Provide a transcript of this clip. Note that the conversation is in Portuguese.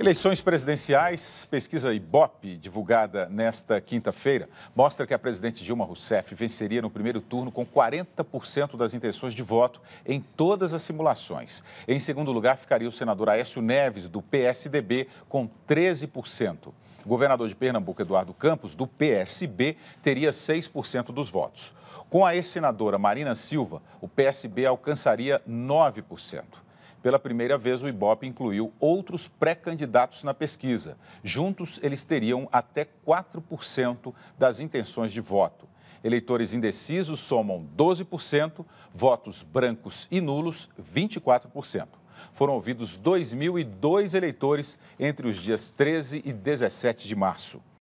Eleições presidenciais, pesquisa Ibope, divulgada nesta quinta-feira, mostra que a presidente Dilma Rousseff venceria no primeiro turno com 40% das intenções de voto em todas as simulações. Em segundo lugar, ficaria o senador Aécio Neves, do PSDB, com 13%. O governador de Pernambuco, Eduardo Campos, do PSB, teria 6% dos votos. Com a ex-senadora Marina Silva, o PSB alcançaria 9%. Pela primeira vez, o IBOP incluiu outros pré-candidatos na pesquisa. Juntos, eles teriam até 4% das intenções de voto. Eleitores indecisos somam 12%, votos brancos e nulos, 24%. Foram ouvidos 2.002 eleitores entre os dias 13 e 17 de março.